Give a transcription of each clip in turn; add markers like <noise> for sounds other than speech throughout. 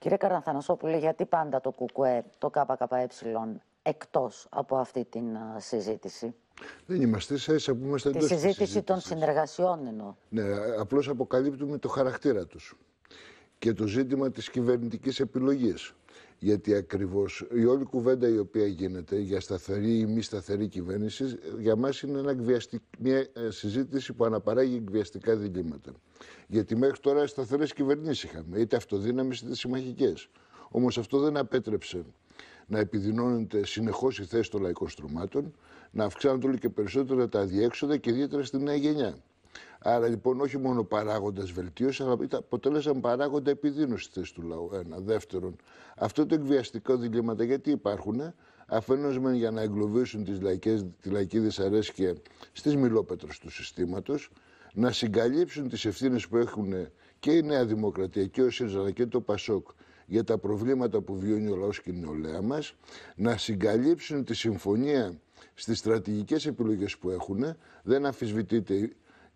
Κύριε Καρανθανασόπουλε, γιατί πάντα το ΚΚΕ, το ΚΚΕ, εκτός από αυτή την συζήτηση. Δεν είμαστε σε ίσα που είμαστε εντός Της συζήτηση των συνεργασιών εννοώ. Ναι, απλώς αποκαλύπτουμε το χαρακτήρα τους και το ζήτημα της κυβερνητικής επιλογής. Γιατί ακριβώς η όλη κουβέντα η οποία γίνεται για σταθερή ή μη σταθερή κυβέρνηση για μας είναι ένα μια ε, συζήτηση που αναπαράγει εκβιαστικά διλήμματα. Γιατί μέχρι τώρα σταθερές κυβερνήσεις είχαμε, είτε αυτοδύναμες είτε συμμαχικές. Όμως αυτό δεν απέτρεψε να επιδεινώνεται συνεχώς η θέση των λαϊκών στρωμάτων, να αυξάνονται όλο και περισσότερο τα αδιέξοδα και ιδιαίτερα στη νέα γενιά. Άρα λοιπόν όχι μόνο παράγοντας βελτίωσης, αλλά αποτέλεσαν παράγοντα επιδείνωσης τη του λαού. Ένα. Δεύτερον, αυτό το εκβιαστικό διλήμματα γιατί υπάρχουν, αφενός μεν για να εγκλωβίσουν τις λαϊκές, τη λαϊκή δυσαρέσκεια στις μιλόπετρες του συστήματος, να συγκαλύψουν τις ευθύνες που έχουν και η Νέα Δημοκρατία και ο ΣΥΡΖΑ και το ΠΑΣΟΚ για τα προβλήματα που βιώνει ο λαός και η νεολαία μας, να συγκαλύψουν τη συμφωνία στις στρατηγικές επιλογές που έχουν. Δεν αφισβητείται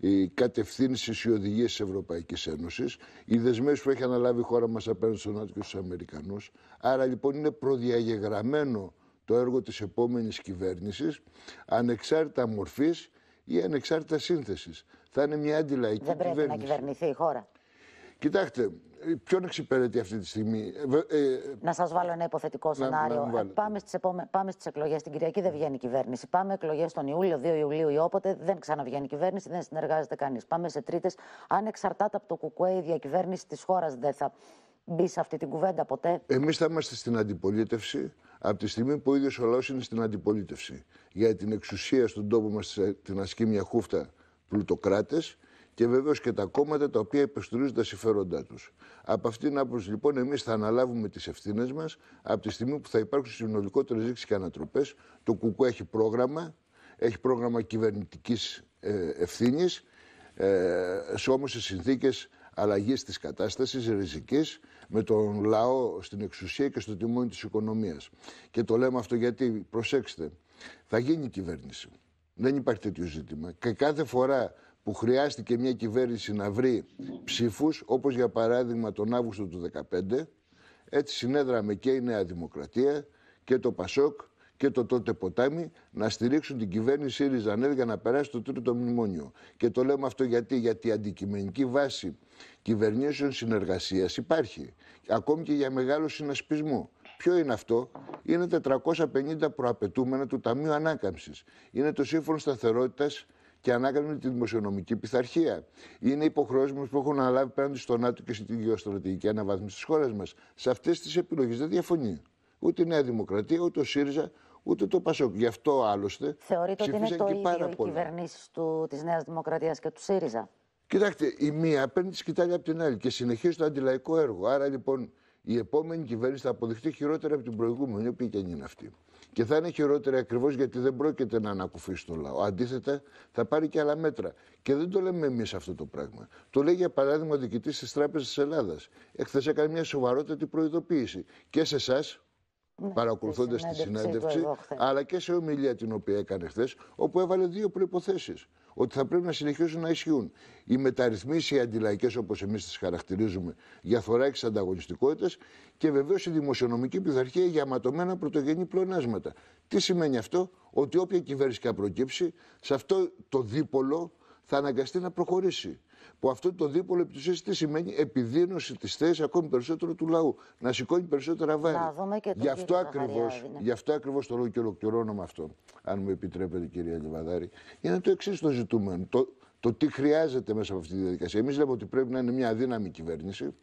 οι κατευθύνσεις, οι οδηγίες της Ευρωπαϊκής Ένωσης, οι δεσμεύσεις που έχει αναλάβει η χώρα μας απέναντι στον ΝΑΤΟ και στους Αμερικανούς. Άρα λοιπόν είναι προδιαγεγραμμένο το έργο της επόμενης κυβέρνησης, ανεξάρτητα μορφής ή ανεξάρτητα σύνθεσης. Θα είναι μια αντιλαϊκή κυβέρνηση. Δεν πρέπει κυβέρνηση. να κυβερνηθεί η χώρα. Κοιτάξτε, ε, ποιον εξυπηρετεί αυτή τη στιγμή. Ε, ε, να σας βάλω ένα υποθετικό σενάριο. πάμε στις επόμε... εκλογές. Την Κυριακή δεν βγαίνει η κυβέρνηση. Πάμε εκλογές τον Ιούλιο, 2 Ιουλίου ή όποτε. Δεν ξαναβγαίνει η κυβέρνηση, δεν συνεργάζεται κανείς. Πάμε σε τρίτες. Αν εξαρτάται από το κουκουέ η διακυβέρνηση της χώρας δεν θα μπει σε αυτή την κουβέντα ποτέ. Εμείς θα είμαστε στην αντιπολίτευση από τη στιγμή που ο ίδιος ο είναι στην αντιπολίτευση. Για την εξουσία στον τόπο μας την ασκεί μια χούφτα πλουτοκράτες και βεβαίως και τα κόμματα τα οποία υπεστηρίζουν τα συμφέροντά τους. Από αυτήν την άποψη, λοιπόν, εμείς θα αναλάβουμε τις ευθύνες μας από τη στιγμή που θα υπάρξουν συνολικότερες ρήξεις και ανατροπές. Το ΚΚΟ έχει πρόγραμμα, έχει πρόγραμμα κυβερνητικής ε, ευθύνης, ε, σε όμως σε συνθήκες αλλαγής της κατάστασης ριζικής με τον λαό στην εξουσία και στο τιμόνι της οικονομίας. Και το λέμε αυτό γιατί, προσέξτε, θα γίνει κυβέρνηση. Δεν υπάρχει τέτοιο ζήτημα. Και κάθε φορά που χρειάστηκε μια κυβέρνηση να βρει ψήφους, όπως για παράδειγμα τον Αύγουστο του 2015, έτσι συνέδραμε και η Νέα Δημοκρατία και το ΠΑΣΟΚ και το τότε ποτάμι να στηρίξουν την κυβέρνηση Ριζανέλ για να περάσει το τρίτο μνημόνιο. Και το λέμε αυτό γιατί, γιατί η αντικειμενική βάση κυβερνήσεων συνεργασίας υπάρχει. Ακόμη και για μεγάλο συνασπισμό. Ποιο είναι αυτό, είναι 450 προαπαιτούμενα του Ταμείου Ανάκαμψης. Είναι το Σύμφωνο Σταθερότητας και με τη δημοσιονομική πειθαρχία. Είναι υποχρεώσει μα που έχουν αναλάβει απέναντι στο ΝΑΤΟ και στην γεωστρατηγική αναβάθμιση της χώρας μας. Σε αυτές τις επιλογές δεν διαφωνεί ούτε η Νέα Δημοκρατία, ούτε ο ΣΥΡΙΖΑ, ούτε το ΠΑΣΟΚ. Γι' αυτό άλλωστε. Θεωρείτε ότι είναι το ίδιο οι κυβερνήσει της Νέας Δημοκρατίας και του ΣΥΡΙΖΑ. Κοιτάξτε, η μία παίρνει τη σκητάλη από την άλλη και συνεχίζει το αντιλαϊκό έργο. Άρα λοιπόν η επόμενη κυβέρνηση θα αποδειχτεί χειρότερα από την προηγούμενη, η οποία και αν είναι αυτή. Και θα είναι χειρότερη ακριβώς γιατί δεν πρόκειται να ανακουφίσει το λαό. Αντίθετα, θα πάρει και άλλα μέτρα. Και δεν το λέμε εμείς αυτό το πράγμα. Το λέει για παράδειγμα ο διοικητής της Τράπεζας της Ελλάδας. Εχθές έκανε μια σοβαρότατη προειδοποίηση και σε εσάς, ναι, παρακολουθώντας τη συνέντευξη, αλλά και σε ομιλία την οποία έκανε χθες, όπου έβαλε δύο προποθέσει ότι θα πρέπει να συνεχίσουν να ισχύουν. Οι μεταρρυθμίσεις, οι αντιλαϊκές όπως εμείς τις χαρακτηρίζουμε, για θωράκιση ανταγωνιστικότητας και βεβαίως η δημοσιονομική πειθαρχία για αματωμένα πρωτογενή πλεονάσματα. Τι σημαίνει αυτό, ότι όποια κυβέρνηση και προκύψει, σε αυτό το δίπολο θα αναγκαστεί να προχωρήσει. Που αυτό το δίπολο επί της τι σημαίνει επιδείνωση της θέσης ακόμη περισσότερο του λαού. Να σηκώνει περισσότερα βάρη. Ναι. γι, αυτό ακριβώς, ακριβώς το λόγο και ολοκληρώνω με αυτό, αν μου επιτρέπετε, κυρία Λιβαδάρη, είναι το εξής το ζητούμενο. Το, το τι χρειάζεται μέσα από αυτή τη διαδικασία. Εμείς λέμε ότι πρέπει να είναι μια αδύναμη κυβέρνηση,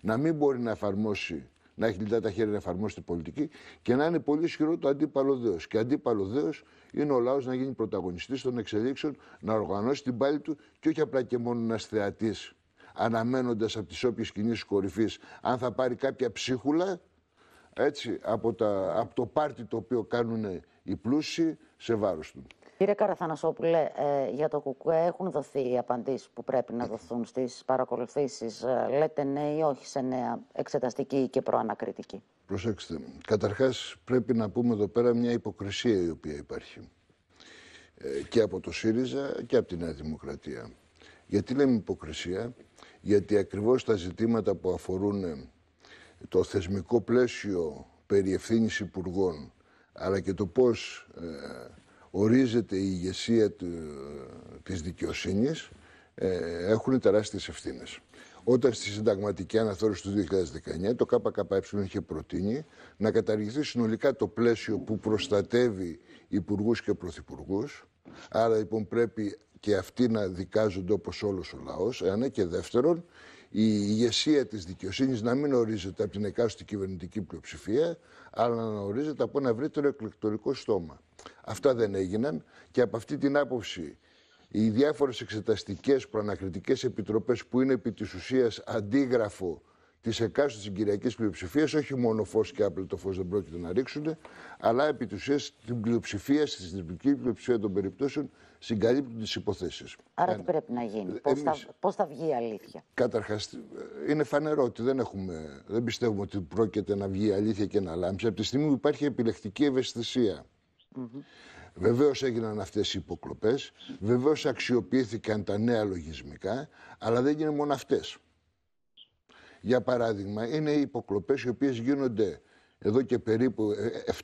να μην μπορεί να εφαρμόσει να έχει λιτά τα χέρια να εφαρμόσει την πολιτική και να είναι πολύ ισχυρό το αντίπαλο δέος. Και αντίπαλο δέος είναι ο λαός να γίνει πρωταγωνιστής των εξελίξεων, να οργανώσει την πάλη του και όχι απλά και μόνο ένας θεατής, αναμένοντας από τις όποιες κινήσεις κορυφής αν θα πάρει κάποια ψίχουλα έτσι, από, τα, από το πάρτι το οποίο κάνουν οι πλούσιοι σε βάρος του. Κύριε Καραθανασόπουλε, ε, για το ΚΚΕ έχουν δοθεί οι απαντήσεις που πρέπει να δοθούν στις παρακολουθήσεις. Ε, λέτε ναι ή όχι σε νέα εξεταστική και προανακριτική. Προσέξτε, καταρχάς πρέπει να πούμε εδώ πέρα μια υποκρισία η οποία υπάρχει. Ε, και από το ΣΥΡΙΖΑ και από τη Νέα Δημοκρατία. Γιατί λέμε υποκρισία, γιατί ακριβώς τα ζητήματα που αφορούν ε, το θεσμικό πλαίσιο περί υπουργών, αλλά και το πώς ορίζεται η ηγεσία του, της δικαιοσύνης ε, έχουν τεράστιες ευθύνες. Όταν στη συνταγματική αναθεώρηση του 2019 το ΚΚΕ είχε προτείνει να καταργηθεί συνολικά το πλαίσιο που προστατεύει υπουργούς και πρωθυπουργούς. Άρα λοιπόν πρέπει και αυτοί να δικάζονται όπως όλος ο λαός, Ένα και δεύτερον, η ηγεσία της δικαιοσύνης να μην ορίζεται από την εκάστοτε κυβερνητική πλειοψηφία, αλλά να ορίζεται από ένα ευρύτερο εκλεκτορικό στόμα. Αυτά δεν έγιναν και από αυτή την άποψη οι διάφορες εξεταστικές προανακριτικές επιτροπές που είναι επί της ουσίας αντίγραφο της εκάστοτε συγκυριακής πλειοψηφίας, όχι μόνο φως και άπλετο φως δεν πρόκειται να ρίξουν, αλλά επί της ουσίας την πλειοψηφία, στη συντριπτική πλειοψηφία των περιπτώσεων, συγκαλύπτουν τις υποθέσεις. Άρα Ένα. τι πρέπει να γίνει, ε, πώς θα, θα βγει η αλήθεια. Καταρχάς, είναι φανερό ότι δεν, έχουμε, δεν πιστεύουμε ότι πρόκειται να βγει η αλήθεια και να λάμψει. Από τη στιγμή που υπάρχει επιλεκτική ευαισθησία Βεβαίως έγιναν αυτές οι υποκλοπές, βεβαίως αξιοποιήθηκαν τα νέα λογισμικά, αλλά δεν έγινε μόνο αυτές. Για παράδειγμα, είναι οι υποκλοπές οι οποίες γίνονται εδώ και περίπου 7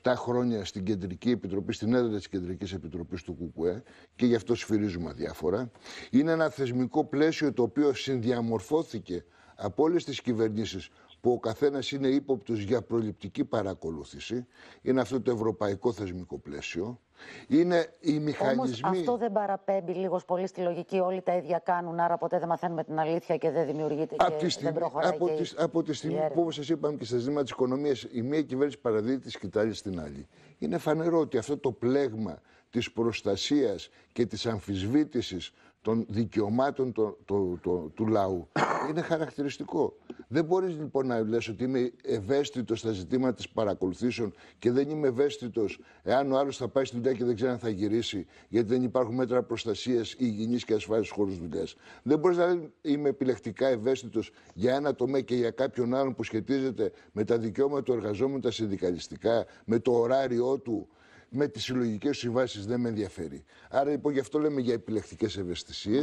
ε, ε, χρόνια στην Κεντρική Επιτροπή, στην έδρα της Κεντρικής Επιτροπής του ΚΚΕ και γι' αυτό σφυρίζουμε διάφορα. Είναι ένα θεσμικό πλαίσιο το οποίο συνδιαμορφώθηκε από όλες τις κυβερνήσεις που ο καθένας είναι ύποπτος για προληπτική παρακολούθηση. Είναι αυτό το ευρωπαϊκό θεσμικό πλαίσιο. Είναι οι μηχανισμοί. Όμως αυτό δεν παραπέμπει λίγο πολύ στη λογική. Όλοι τα ίδια κάνουν, άρα ποτέ δεν μαθαίνουμε την αλήθεια και δεν δημιουργείται από και στιγμή, δεν προχωράει. Από, και από τη στιγμή που, όπως σας είπαμε και στα ζητήματα της οικονομίας, η μία κυβέρνηση παραδίδει της σκητάλη στην άλλη. Είναι φανερό ότι αυτό το πλέγμα της προστασίας και της αμφισβήτησης των δικαιωμάτων το, το, του λαού. <coughs> Είναι χαρακτηριστικό. Δεν μπορείς λοιπόν να λες ότι είμαι ευαίσθητος στα ζητήματα της παρακολουθήσεων και δεν είμαι ευαίσθητος εάν ο άλλος θα πάει στη δουλειά και δεν ξέρει αν θα γυρίσει, γιατί δεν υπάρχουν μέτρα προστασίας υγιεινής και ασφάλεια στου χώρου δουλειά. Δεν μπορείς να λέει είμαι επιλεκτικά ευαίσθητος για ένα τομέα και για κάποιον άλλον που σχετίζεται με τα δικαιώματα του εργαζόμενου, τα συνδικαλιστικά, με το ωράριό του, με τις συλλογικές συμβάσεις δεν με ενδιαφέρει. Άρα λοιπόν γι' αυτό λέμε για επιλεκτικές ευαισθησίες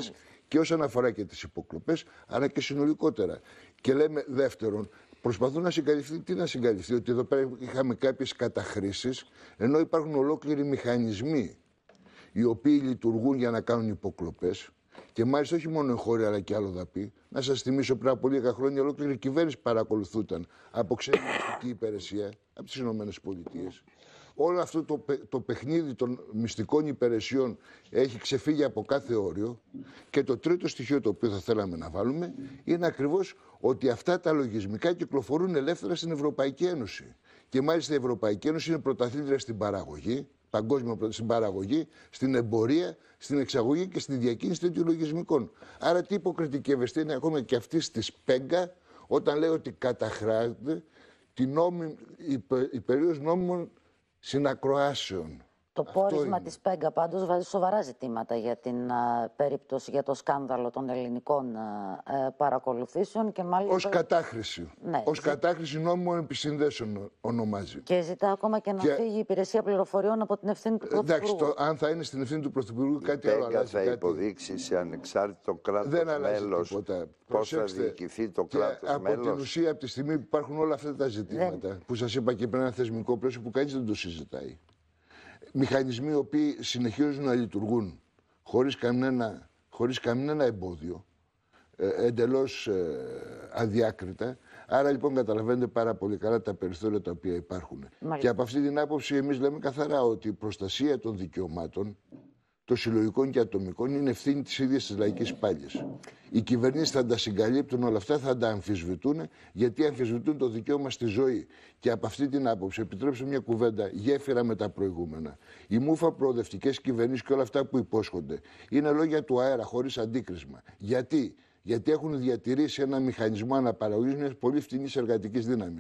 και όσον αφορά και τις υποκλοπές, αλλά και συνολικότερα. Και λέμε δεύτερον, προσπαθούν να συγκαλυφθεί. Τι να συγκαλυφθεί, ότι εδώ πέρα είχαμε κάποιες καταχρήσεις, ενώ υπάρχουν ολόκληροι μηχανισμοί οι οποίοι λειτουργούν για να κάνουν υποκλοπές και μάλιστα όχι μόνο εγχώρια, αλλά και άλλο πει. Να σας θυμίσω πριν από λίγα χρόνια ολόκληρη κυβέρνηση παρακολουθούταν από ξένη υπηρεσία από τις ΗΠΑ. Όλο αυτό το, το παιχνίδι των μυστικών υπηρεσιών έχει ξεφύγει από κάθε όριο. Και το τρίτο στοιχείο το οποίο θα θέλαμε να βάλουμε είναι ακριβώς ότι αυτά τα λογισμικά κυκλοφορούν ελεύθερα στην Ευρωπαϊκή Ένωση. Και μάλιστα η Ευρωπαϊκή Ένωση είναι πρωταθλήτρια στην παραγωγή, Παγκόσμια στην παραγωγή, στην εμπορία, στην εξαγωγή και στη διακίνηση τέτοιων λογισμικών. Άρα, τι υποκριτική είναι ακόμα και αυτή τη Πέγκα όταν λέει ότι καταχράζεται η, περίοδος νόμιμων συνακροάσεων. Το Αυτό πόρισμα τη της Πέγκα βάζει σοβαρά ζητήματα για την α, περίπτωση, για το σκάνδαλο των ελληνικών α, ε, παρακολουθήσεων και μάλιστα... Ως κατάχρηση. Ναι, Ως ζη... κατάχρηση νόμιμων επισυνδέσεων ονομάζει. Και ζητά ακόμα και να και... φύγει η υπηρεσία πληροφοριών από την ευθύνη του Πρωθυπουργού. Εντάξει, το, αν θα είναι στην ευθύνη του Πρωθυπουργού η κάτι άλλο αλλάζει. θα κάτι... υποδείξει σε ανεξάρτητο κράτος Δεν μέλος. τίποτα. θα διοικηθεί το κράτος από μέλος. την ουσία, από τη στιγμή που υπάρχουν όλα αυτά τα ζητήματα, που σας είπα και πριν ένα θεσμικό πλαίσιο που κανείς δεν το συζητάει μηχανισμοί οι οποίοι συνεχίζουν να λειτουργούν χωρίς κανένα, χωρίς κανένα εμπόδιο, ε, εντελώς ε, αδιάκριτα. Άρα λοιπόν καταλαβαίνετε πάρα πολύ καλά τα περιθώρια τα οποία υπάρχουν. Και από αυτή την άποψη εμείς λέμε καθαρά ότι η προστασία των δικαιωμάτων των συλλογικών και ατομικών είναι ευθύνη της ίδιας της λαϊκής πάλι. Οι κυβερνήσεις θα τα συγκαλύπτουν όλα αυτά, θα τα αμφισβητούν, γιατί αμφισβητούν το δικαίωμα στη ζωή. Και από αυτή την άποψη, επιτρέψτε μια κουβέντα γέφυρα με τα προηγούμενα. Οι μούφα προοδευτικές κυβερνήσεις και όλα αυτά που υπόσχονται είναι λόγια του αέρα, χωρίς αντίκρισμα. Γιατί? Γιατί έχουν διατηρήσει ένα μηχανισμό αναπαραγωγής μιας πολύ φτηνής εργατικής δύναμης.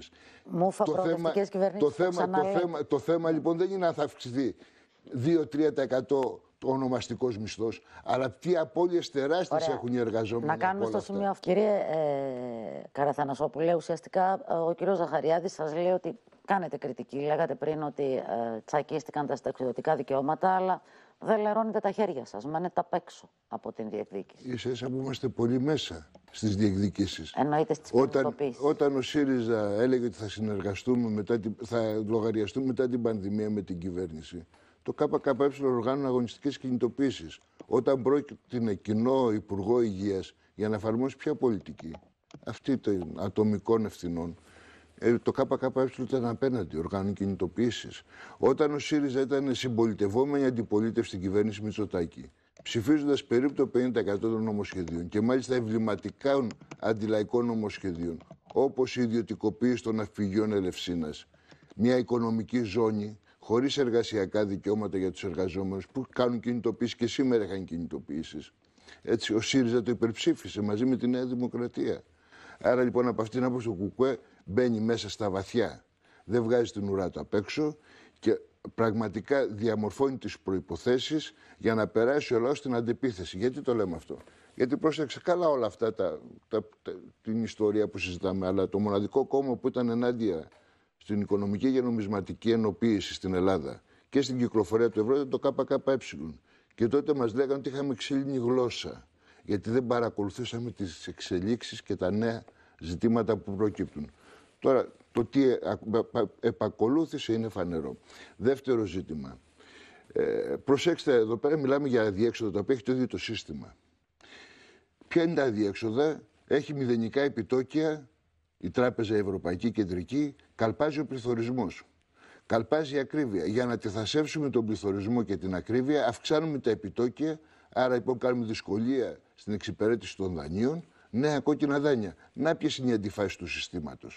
Μούφα το θέμα, Το θέμα, το, θέμα, το θέμα λοιπόν δεν είναι αν θα αυξηθεί 2-3% ονομαστικός μισθός, αλλά τι απώλειες τεράστιες έχουν οι εργαζόμενοι. Να κάνουμε στο σημείο αυτό. Κύριε ε, Καραθανασόπουλε, ουσιαστικά ε, ο κύριος Ζαχαριάδης σας λέει ότι κάνετε κριτική. Λέγατε πριν ότι ε, τσακίστηκαν τα συνταξιδοτικά δικαιώματα, αλλά δεν λερώνετε τα χέρια σας. Μένετε απ' έξω από την διεκδίκηση. σα που είμαστε πολύ μέσα στις διεκδικήσεις. Εννοείται στις όταν, όταν ο ΣΥΡΙΖΑ έλεγε ότι θα συνεργαστούμε, μετά, θα λογαριαστούμε μετά την πανδημία με την κυβέρνηση το ΚΚΕ οργάνων αγωνιστική κινητοποίηση, όταν πρόκειται κοινό Υπουργό Υγείας για να εφαρμόσει ποια πολιτική, αυτή των ατομικών ευθυνών. Ε, το ΚΚΕ ήταν απέναντι, οργάνων κινητοποίηση. Όταν ο ΣΥΡΙΖΑ ήταν συμπολιτευόμενη αντιπολίτευση στην κυβέρνηση Μητσοτάκη, ψηφίζοντας περίπου το 50% των νομοσχεδίων και μάλιστα εμβληματικών αντιλαϊκών νομοσχεδίων, όπως η ιδιωτικοποίηση των αφηγείων Ελευσίνας, μια οικονομική ζώνη χωρίς εργασιακά δικαιώματα για τους εργαζόμενους που κάνουν κινητοποίηση και σήμερα είχαν κινητοποιήσει. Έτσι, ο ΣΥΡΙΖΑ το υπερψήφισε μαζί με τη Νέα Δημοκρατία. Άρα λοιπόν από αυτήν την άποψη ο Κουκουέ μπαίνει μέσα στα βαθιά. Δεν βγάζει την ουρά του απ' έξω και πραγματικά διαμορφώνει τις προποθέσει για να περάσει ο λαός στην αντιπίθεση. Γιατί το λέμε αυτό. Γιατί πρόσεξε καλά όλα αυτά τα, την ιστορία που συζητάμε, αλλά το μοναδικό κόμμα που ήταν ενάντια στην οικονομική και νομισματική ενοποίηση στην Ελλάδα και στην κυκλοφορία του ευρώ ήταν το ΚΚΕ. Και τότε μας λέγανε ότι είχαμε ξύλινη γλώσσα. Γιατί δεν παρακολουθούσαμε τις εξελίξεις και τα νέα ζητήματα που προκύπτουν. Τώρα, το τι ε, επακολούθησε είναι φανερό. Δεύτερο ζήτημα. Ε, προσέξτε, εδώ πέρα μιλάμε για αδιέξοδα τα οποία έχει το ίδιο το σύστημα. Ποια είναι τα αδιέξοδα, έχει μηδενικά επιτόκια η Τράπεζα Ευρωπαϊκή Κεντρική Καλπάζει ο πληθωρισμός. Καλπάζει η ακρίβεια. Για να τεθασεύσουμε τον πληθωρισμό και την ακρίβεια, αυξάνουμε τα επιτόκια. Άρα, λοιπόν, κάνουμε δυσκολία στην εξυπηρέτηση των δανείων. Νέα κόκκινα δάνεια. Να ποιες είναι οι αντιφάσεις του συστήματος.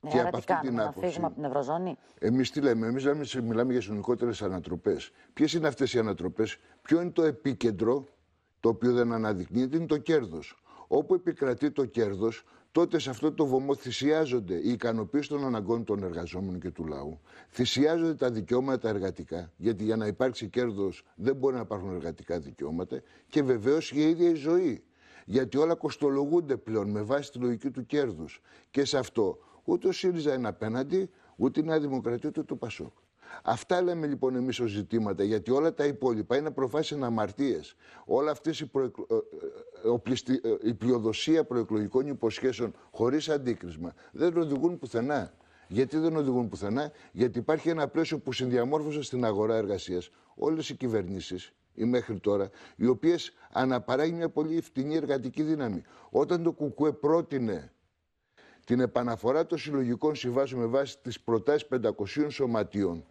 Ναι, και από αυτή την άποψη. Να φύγουμε από την Ευρωζώνη. Εμείς τι λέμε, εμείς μιλάμε για συνολικότερες ανατροπές. Ποιες είναι αυτές οι ανατροπές, ποιο είναι το επίκεντρο, το οποίο δεν αναδεικνύεται, είναι το κέρδος. Όπου επικρατεί το κέρδος, τότε σε αυτό το βωμό θυσιάζονται οι ικανοποίηση των αναγκών των εργαζόμενων και του λαού. Θυσιάζονται τα δικαιώματα τα εργατικά, γιατί για να υπάρξει κέρδος δεν μπορεί να υπάρχουν εργατικά δικαιώματα. Και βεβαίως η ίδια η ζωή. Γιατί όλα κοστολογούνται πλέον με βάση τη λογική του κέρδους. Και σε αυτό ούτε ο ΣΥΡΙΖΑ είναι απέναντι, ούτε η Νέα Δημοκρατία, ούτε το ΠΑΣΟΚ. Αυτά λέμε λοιπόν εμείς ως ζητήματα, γιατί όλα τα υπόλοιπα είναι προφάσεις αναμαρτίες. Όλα αυτή η, προεκλο... Ε, ε, ε, η πλειοδοσία προεκλογικών υποσχέσεων χωρίς αντίκρισμα δεν οδηγούν πουθενά. Γιατί δεν οδηγούν πουθενά, Γιατί υπάρχει ένα πλαίσιο που συνδιαμόρφωσε στην αγορά εργασίας όλες οι κυβερνήσεις, ή μέχρι τώρα, οι οποίες αναπαράγει μια πολύ φτηνή εργατική δύναμη. Όταν το ΚΚΕ πρότεινε την επαναφορά των συλλογικών συμβάσεων με βάση τις προτάσεις 500 σωματείων,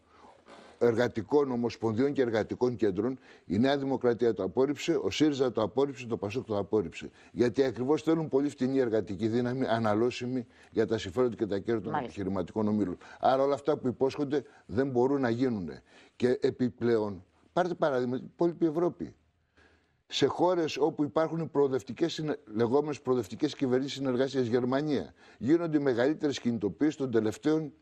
εργατικών ομοσπονδιών και εργατικών κέντρων. Η Νέα Δημοκρατία το απόρριψε, ο ΣΥΡΙΖΑ το απόρριψε, το ΠΑΣΟΚ το απόρριψε. Γιατί ακριβώς θέλουν πολύ φτηνή εργατική δύναμη, αναλώσιμη για τα συμφέροντα και τα κέρδη των επιχειρηματικών ομίλων. Άρα όλα αυτά που υπόσχονται δεν μπορούν να γίνουν. Και επιπλέον, πάρτε παράδειγμα, την υπόλοιπη Ευρώπη. Σε χώρες όπου υπάρχουν προοδευτικές, λεγόμενες προοδευτικές κυβερνήσεις συνεργασίας, Γερμανία, γίνονται μεγαλύτερες κινητοποίησεις των τελευταίων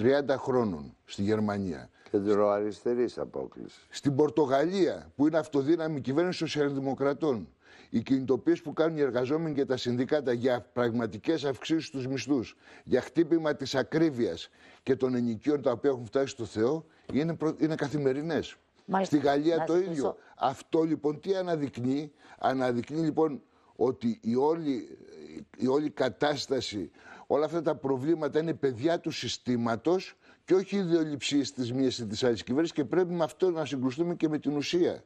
30 χρόνων στη Γερμανία. Κεντροαριστερής απόκλησης. Στην Πορτογαλία, που είναι αυτοδύναμη κυβέρνηση σοσιαλδημοκρατών, οι κινητοποίησει που κάνουν οι εργαζόμενοι και τα συνδικάτα για πραγματικές αυξήσεις στους μισθούς, για χτύπημα της ακρίβειας και των ενοικίων τα οποία έχουν φτάσει στο Θεό, είναι, προ... είναι καθημερινές. Στη Γαλλία το ίδιο. Αυτό λοιπόν τι αναδεικνύει, αναδεικνύει λοιπόν ότι η όλη, η όλη κατάσταση, όλα αυτά τα προβλήματα είναι παιδιά του συστήματος και όχι ιδεολειψίε της μίας ή της άλλης κυβέρνησης και πρέπει με αυτό να συγκρουστούμε και με την ουσία.